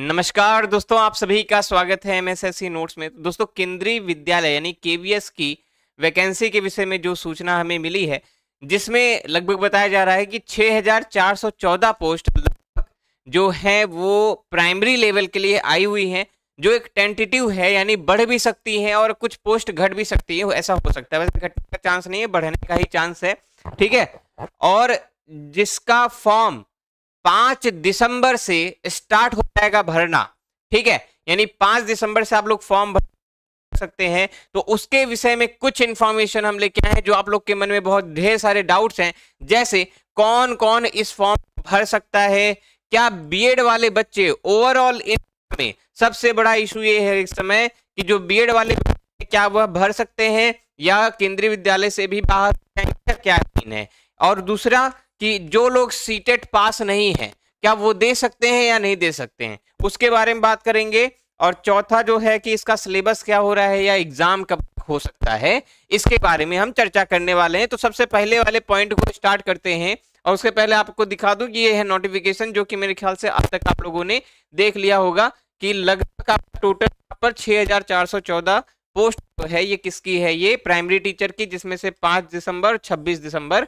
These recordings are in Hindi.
नमस्कार दोस्तों आप सभी का स्वागत है एमएसएससी नोट्स में दोस्तों केंद्रीय विद्यालय यानी केवीएस की वैकेंसी के विषय में जो सूचना हमें मिली है जिसमें लगभग बताया जा रहा है कि 6414 पोस्ट जो हैं वो प्राइमरी लेवल के लिए आई हुई हैं जो एक टेंटेटिव है यानी बढ़ भी सकती है और कुछ पोस्ट घट भी सकती है ऐसा हो सकता है वैसे घटने का चांस नहीं है बढ़ने का ही चांस है ठीक है और जिसका फॉर्म पांच दिसंबर से स्टार्ट हो जाएगा भरना ठीक है यानी पांच दिसंबर से आप लोग फॉर्म भर सकते हैं तो उसके विषय में कुछ इंफॉर्मेशन हम लेके आए हैं जो आप लोग के मन में बहुत ढेर सारे डाउट्स हैं जैसे कौन कौन इस फॉर्म भर सकता है क्या बीएड वाले बच्चे ओवरऑल में सबसे बड़ा इशू ये है इस समय कि जो बीएड वाले क्या वह भर सकते हैं या केंद्रीय विद्यालय से भी बाहर क्या सीन है और दूसरा कि जो लोग सीटेट पास नहीं है क्या वो दे सकते हैं या नहीं दे सकते हैं उसके बारे में बात करेंगे और चौथा जो है कि इसका सिलेबस क्या हो रहा है या एग्जाम कब हो सकता है इसके बारे में हम चर्चा करने वाले हैं तो सबसे पहले वाले पॉइंट को स्टार्ट करते हैं और उसके पहले आपको दिखा दूं कि ये है नोटिफिकेशन जो कि मेरे ख्याल से अब तक आप लोगों ने देख लिया होगा कि लगभग आप टोटल पर छह पोस्ट है ये किसकी है ये प्राइमरी टीचर की जिसमें से पांच दिसंबर छब्बीस दिसंबर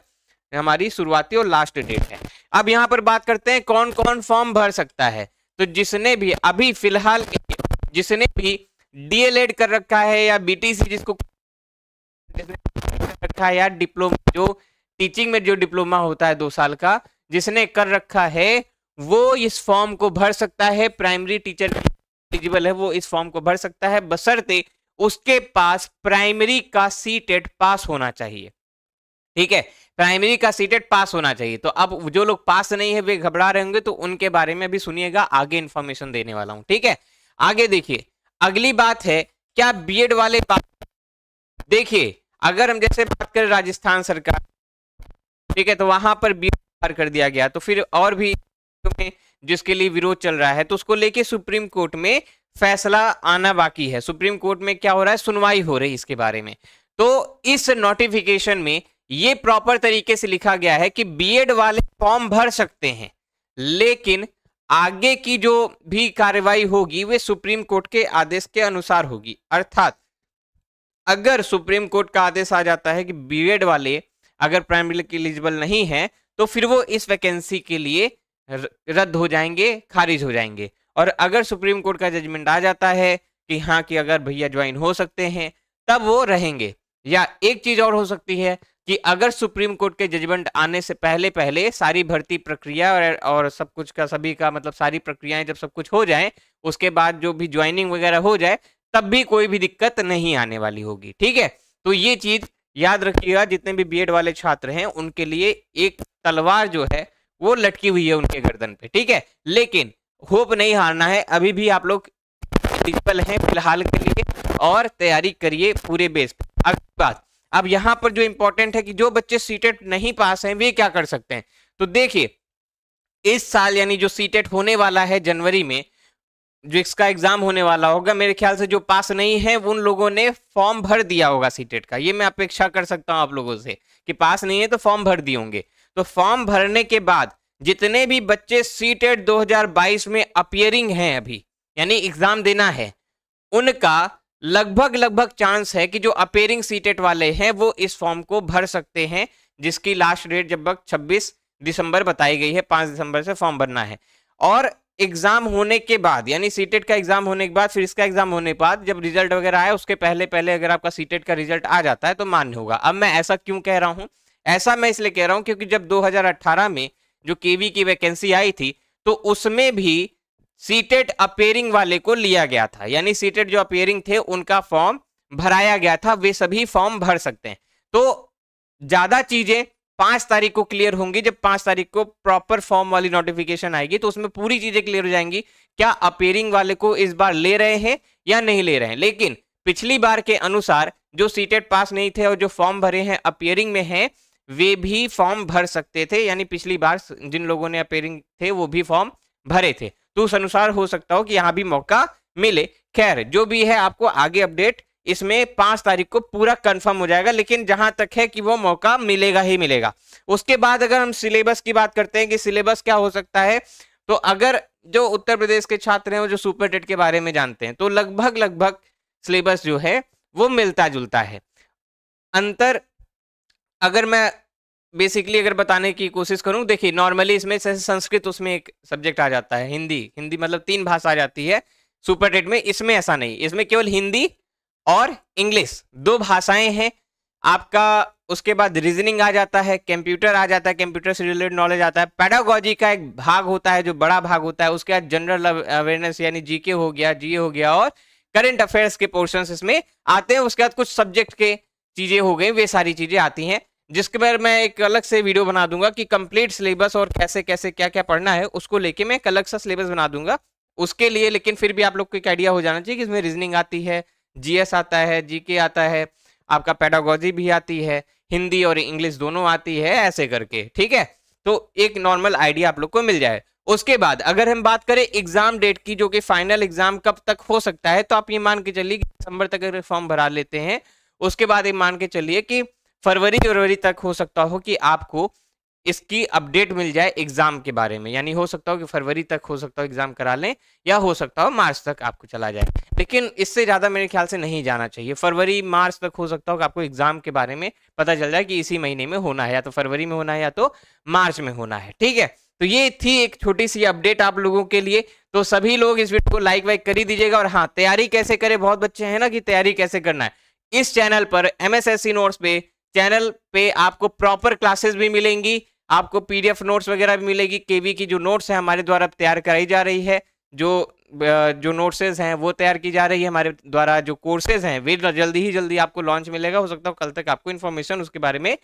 हमारी शुरुआती और लास्ट डेट है अब यहाँ पर बात करते हैं कौन कौन फॉर्म भर सकता है तो जिसने भी अभी फिलहाल जिसने भी डीएलएड कर रखा है या बीटीसी जिसको रखा है या डिप्लोमा जो टीचिंग में जो डिप्लोमा होता है दो साल का जिसने कर रखा है वो इस फॉर्म को भर सकता है प्राइमरी टीचर एलिजिबल है वो इस फॉर्म को भर सकता है बसरते उसके पास प्राइमरी का सी टेट पास होना चाहिए ठीक है प्राइमरी का सीटेट पास होना चाहिए तो अब जो लोग पास नहीं है वे घबरा रहे होंगे तो उनके बारे में भी सुनिएगा आगे इन्फॉर्मेशन देने वाला हूँ ठीक है आगे देखिए अगली बात है क्या बीएड वाले देखिए अगर हम जैसे बात करें राजस्थान सरकार ठीक है तो वहां पर बी पार कर दिया गया तो फिर और भी जिसके लिए विरोध चल रहा है तो उसको लेके सुप्रीम कोर्ट में फैसला आना बाकी है सुप्रीम कोर्ट में क्या हो रहा है सुनवाई हो रही है इसके बारे में तो इस नोटिफिकेशन में ये प्रॉपर तरीके से लिखा गया है कि बीएड वाले फॉर्म भर सकते हैं लेकिन आगे की जो भी कार्रवाई होगी वे सुप्रीम कोर्ट के आदेश के अनुसार होगी अर्थात अगर सुप्रीम कोर्ट का आदेश आ जाता है कि बीएड वाले अगर प्राइमरी के एलिजिबल नहीं है तो फिर वो इस वैकेंसी के लिए रद्द हो जाएंगे खारिज हो जाएंगे और अगर सुप्रीम कोर्ट का जजमेंट आ जाता है कि हाँ कि अगर भैया ज्वाइन हो सकते हैं तब वो रहेंगे या एक चीज और हो सकती है कि अगर सुप्रीम कोर्ट के जजमेंट आने से पहले पहले सारी भर्ती प्रक्रिया और, और सब कुछ का सभी का मतलब सारी प्रक्रियाएं जब सब कुछ हो जाए उसके बाद जो भी ज्वाइनिंग वगैरह हो जाए तब भी कोई भी दिक्कत नहीं आने वाली होगी ठीक है तो ये चीज याद रखिएगा जितने भी बीएड वाले छात्र हैं उनके लिए एक तलवार जो है वो लटकी हुई है उनके गर्दन पे ठीक है लेकिन होप नहीं हारना है अभी भी आप लोग हैं फिलहाल के लिए और तैयारी करिए पूरे बेस पर अगली बात अब यहां पर जो इंपॉर्टेंट है कि जो बच्चे सीटेट नहीं पास हैं वे क्या कर सकते हैं तो देखिए इस साल यानी जो सीटेट होने वाला है जनवरी में जो इसका एग्जाम होने वाला होगा मेरे ख्याल से जो पास नहीं है उन लोगों ने फॉर्म भर दिया होगा सीटेट का ये मैं अपेक्षा कर सकता हूं आप लोगों से कि पास नहीं है तो फॉर्म भर दिए होंगे तो फॉर्म भरने के बाद जितने भी बच्चे सीटेट 2022 में अपियरिंग हैं अभी यानी एग्जाम देना है उनका लगभग लगभग चांस है कि जो अपेयरिंग सीटेट वाले हैं वो इस फॉर्म को भर सकते हैं जिसकी लास्ट डेट जब तक छब्बीस दिसंबर बताई गई है पाँच दिसंबर से फॉर्म भरना है और एग्जाम होने के बाद यानी सीटेट का एग्जाम होने के बाद फिर इसका एग्जाम होने के बाद जब रिजल्ट वगैरह आए उसके पहले पहले अगर आपका सीटेट का रिजल्ट आ जाता है तो मान्य होगा अब मैं ऐसा क्यों कह रहा हूँ ऐसा मैं इसलिए कह रहा हूँ क्योंकि जब 2018 में जो केवी की वैकेंसी आई थी तो उसमें भी सीटेट अपेयरिंग वाले को लिया गया था यानी सीटेट जो अपेयरिंग थे उनका फॉर्म भराया गया था वे सभी फॉर्म भर सकते हैं तो ज्यादा चीजें पांच तारीख को क्लियर होंगी जब पांच तारीख को प्रॉपर फॉर्म वाली नोटिफिकेशन आएगी तो उसमें पूरी चीजें क्लियर हो जाएंगी क्या अपेयरिंग वाले को इस बार ले रहे हैं या नहीं ले रहे हैं लेकिन पिछली बार के अनुसार जो सीटेट पास नहीं थे और जो फॉर्म भरे हैं अपेयरिंग में है वे भी फॉर्म भर सकते थे यानी पिछली बार जिन लोगों ने अपेयरिंग थे वो भी फॉर्म भरे थे तो उस अनुसार हो सकता हो कि यहाँ भी मौका मिले खैर जो भी है आपको आगे अपडेट इसमें पांच तारीख को पूरा कंफर्म हो जाएगा लेकिन जहां तक है कि वो मौका मिलेगा ही मिलेगा उसके बाद अगर हम सिलेबस की बात करते हैं कि सिलेबस क्या हो सकता है तो अगर जो उत्तर प्रदेश के छात्र हैं वो जो सुपर टेट के बारे में जानते हैं तो लगभग लगभग सिलेबस जो है वो मिलता जुलता है अंतर अगर मैं बेसिकली अगर बताने की कोशिश करूँ देखिए नॉर्मली इसमें संस्कृत उसमें एक सब्जेक्ट आ जाता है हिंदी हिंदी मतलब तीन भाषा आ जाती है सुपर टेट में इसमें ऐसा नहीं इसमें केवल हिंदी और इंग्लिश दो भाषाएं हैं आपका उसके बाद रीजनिंग आ जाता है कंप्यूटर आ जाता है कंप्यूटर से रिलेटेड नॉलेज आता है पैडागोजी का एक भाग होता है जो बड़ा भाग होता है उसके बाद जनरल अवेयरनेस यानी जीके हो गया जीए हो गया और करंट अफेयर्स के पोर्शंस इसमें आते हैं उसके बाद कुछ सब्जेक्ट के चीज़ें हो गई वे सारी चीज़ें आती हैं जिसके बारे मैं एक अलग से वीडियो बना दूंगा कि कंप्लीट सिलेबस और कैसे कैसे क्या क्या पढ़ना है उसको लेके मैं एक अलग सा सिलेबस बना दूंगा उसके लिए लेकिन फिर भी आप लोग को एक आइडिया हो जाना चाहिए कि इसमें रीजनिंग आती है जीएस आता है जीके आता है आपका पैडागोजी भी आती है हिंदी और इंग्लिश दोनों आती है ऐसे करके ठीक है तो एक नॉर्मल आइडिया आप लोग को मिल जाए उसके बाद अगर हम बात करें एग्जाम डेट की जो कि फाइनल एग्जाम कब तक हो सकता है तो आप ये मान के चलिए कि दिसंबर तक अगर फॉर्म भरा लेते हैं उसके बाद ये मान के चलिए कि फरवरी फरवरी तक हो सकता हो कि आपको इसकी अपडेट मिल जाए एग्जाम के बारे में यानी हो सकता हो कि फरवरी तक हो सकता हो एग्जाम करा लें या हो सकता हो मार्च तक आपको चला जाए लेकिन इससे ज़्यादा मेरे ख्याल से नहीं जाना चाहिए फरवरी मार्च तक हो सकता हो कि आपको एग्जाम के बारे में पता चल जाए कि इसी महीने में होना है या तो फरवरी में होना है या तो मार्च में होना है ठीक है तो ये थी एक छोटी सी अपडेट आप लोगों के लिए तो सभी लोग इस वीडियो को लाइक वाइक कर ही दीजिएगा और हाँ तैयारी कैसे करें बहुत बच्चे हैं ना कि तैयारी कैसे करना है इस चैनल पर एमएसएससी नोट्स पे चैनल पे आपको प्रॉपर क्लासेस भी मिलेंगी आपको पीडीएफ नोट्स वगैरह भी मिलेगी केवी की जो नोट्स है हमारे द्वारा तैयार कराई जा रही है जो जो नोट्सेज हैं वो तैयार की जा रही है हमारे द्वारा जो कोर्सेज हैं वे जल्दी ही जल्दी आपको लॉन्च मिलेगा हो सकता है कल तक आपको इन्फॉर्मेशन उसके बारे में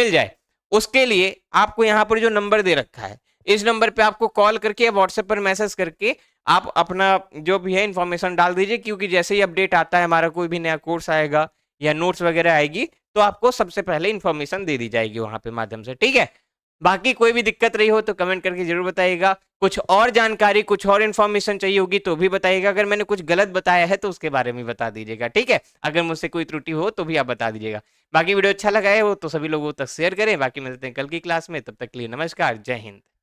मिल जाए उसके लिए आपको यहाँ पर जो नंबर दे रखा है इस नंबर पे आपको कॉल करके या व्हाट्सएप पर मैसेज करके आप अपना जो भी है इन्फॉर्मेशन डाल दीजिए क्योंकि जैसे ही अपडेट आता है हमारा कोई भी नया कोर्स आएगा या नोट्स वगैरह आएगी तो आपको सबसे पहले इन्फॉर्मेशन दे दी जाएगी वहां पे माध्यम से ठीक है बाकी कोई भी दिक्कत रही हो तो कमेंट करके जरूर बताइएगा कुछ और जानकारी कुछ और इन्फॉर्मेशन चाहिए होगी तो भी बताइएगा अगर मैंने कुछ गलत बताया है तो उसके बारे में बता दीजिएगा ठीक है अगर मुझसे कोई त्रुटि हो तो भी आप बता दीजिएगा बाकी वीडियो अच्छा लगा है वो तो सभी लोगों तक शेयर करें बाकी मिलते हैं कल की क्लास में तब तक के लिए नमस्कार जय हिंद